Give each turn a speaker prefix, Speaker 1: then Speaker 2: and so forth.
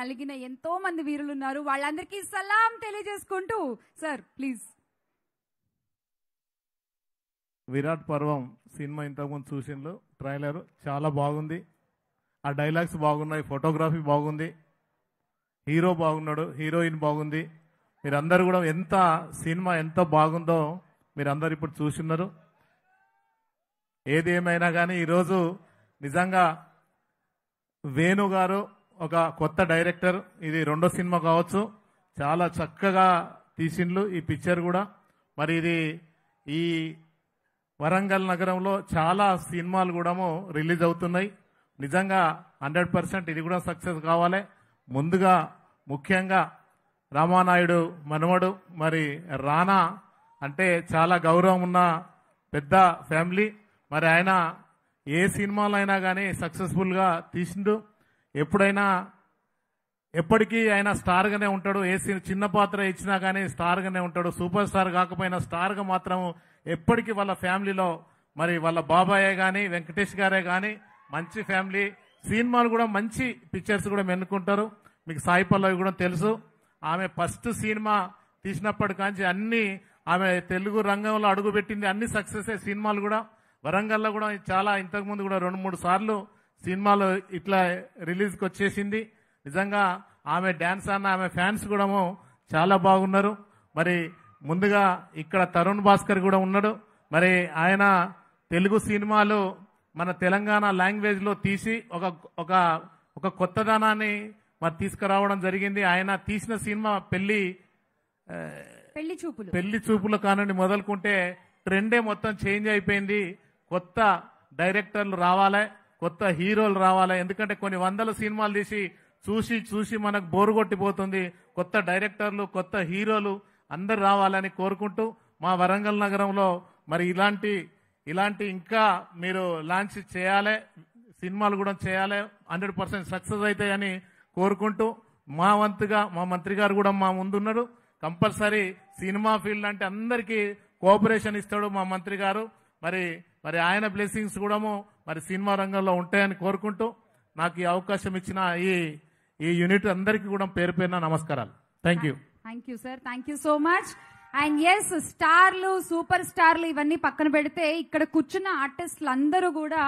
Speaker 1: నలిగిన ఎంతో మంది వీరులు ఉన్నారు వాళ్ళందరికీ సలాం తెలియజేసుకుంటూ సార్ ప్లీజ్ విరాట్ పర్వం సినిమా ఇంతకుముందు చూసిండ్రు ట్రైలర్ చాలా బాగుంది ఆ డైలాగ్స్ బాగున్నాయి ఫోటోగ్రఫీ బాగుంది హీరో బాగున్నాడు హీరోయిన్ బాగుంది మీరందరూ కూడా ఎంత సినిమా ఎంత బాగుందో మీరందరు ఇప్పుడు చూస్తున్నారు ఏది ఏమైనా కానీ ఈరోజు నిజంగా వేణు గారు ఒక కొత్త డైరెక్టర్ ఇది రెండో సినిమా కావచ్చు చాలా చక్కగా తీసిండ్లు ఈ పిక్చర్ కూడా మరి ఇది ఈ వరంగల్ నగరంలో చాలా సినిమాలు కూడాము రిలీజ్ అవుతున్నాయి నిజంగా హండ్రెడ్ పర్సెంట్ ఇది కూడా సక్సెస్ కావాలి ముందుగా ముఖ్యంగా రామానాయుడు మనవడు మరి రానా అంటే చాలా గౌరవం ఉన్న పెద్ద ఫ్యామిలీ మరి ఆయన ఏ సినిమాలైనా కానీ సక్సెస్ఫుల్గా తీసిండు ఎప్పుడైనా ఎప్పటికీ ఆయన స్టార్గానే ఉంటాడు ఏసీ చిన్న పాత్ర ఇచ్చినా కానీ స్టార్గానే ఉంటాడు సూపర్ స్టార్ కాకపోయినా స్టార్గా మాత్రం ఎప్పటికీ వాళ్ళ ఫ్యామిలీలో మరి వాళ్ళ బాబాయే కానీ వెంకటేష్ గారే కానీ మంచి ఫ్యామిలీ సినిమాలు కూడా మంచి పిక్చర్స్ కూడా మెన్నుకుంటారు మీకు సాయి పల్లవి కూడా తెలుసు ఆమె ఫస్ట్ సినిమా తీసినప్పటి కాంచి అన్ని ఆమె తెలుగు రంగంలో అడుగుపెట్టింది అన్ని సక్సెస్ సినిమాలు కూడా వరంగల్లో కూడా చాలా ఇంతకుముందు కూడా రెండు మూడు సార్లు సినిమాలో ఇట్లా రిలీజ్కి వచ్చేసింది నిజంగా ఆమె డ్యాన్స్ అన్న ఆమె ఫ్యాన్స్ కూడా చాలా బాగున్నారు మరి ముందుగా ఇక్కడ తరుణ్ భాస్కర్ కూడా ఉన్నాడు మరి ఆయన తెలుగు సినిమాలు మన తెలంగాణ లాంగ్వేజ్లో తీసి ఒక ఒక ఒక కొత్తదనాన్ని మరి తీసుకురావడం జరిగింది ఆయన తీసిన సినిమా పెళ్లి పెళ్లి చూపులు పెళ్లి చూపులు కానుండి మొదలుకుంటే ట్రెండే మొత్తం చేంజ్ అయిపోయింది కొత్త డైరెక్టర్లు రావాలి కొత్త హీరోలు రావాలా ఎందుకంటే కొన్ని వందల సినిమాలు తీసి చూసి చూసి మనకు బోరు కొట్టిపోతుంది కొత్త డైరెక్టర్లు కొత్త హీరోలు అందరు రావాలని కోరుకుంటూ మా వరంగల్ నగరంలో మరి ఇలాంటి ఇలాంటి ఇంకా మీరు లాంచ్ చేయాలి సినిమాలు కూడా చేయాలి హండ్రెడ్ పర్సెంట్ సక్సెస్ అవుతాయని కోరుకుంటూ మా వంతుగా మా మంత్రి గారు కూడా మా ముందున్నారు కంపల్సరీ సినిమా ఫీల్డ్ అంటే అందరికీ కోఆపరేషన్ ఇస్తాడు మా మంత్రి గారు మరి మరి ఆయన బ్లెస్సింగ్స్ కూడాము మరి సినిమా రంగంలో ఉంటాయని కోరుకుంటూ నాకు ఈ అవకాశం ఇచ్చిన ఈ ఈ యూనిట్ అందరికీ కూడా పేరు పేరున నమస్కారాలు thank you thank you sir thank you so much and ఎస్ స్టార్లు సూపర్ స్టార్లు ఇవన్నీ పక్కన పెడితే ఇక్కడ కూర్చున్న ఆర్టిస్టులు అందరూ కూడా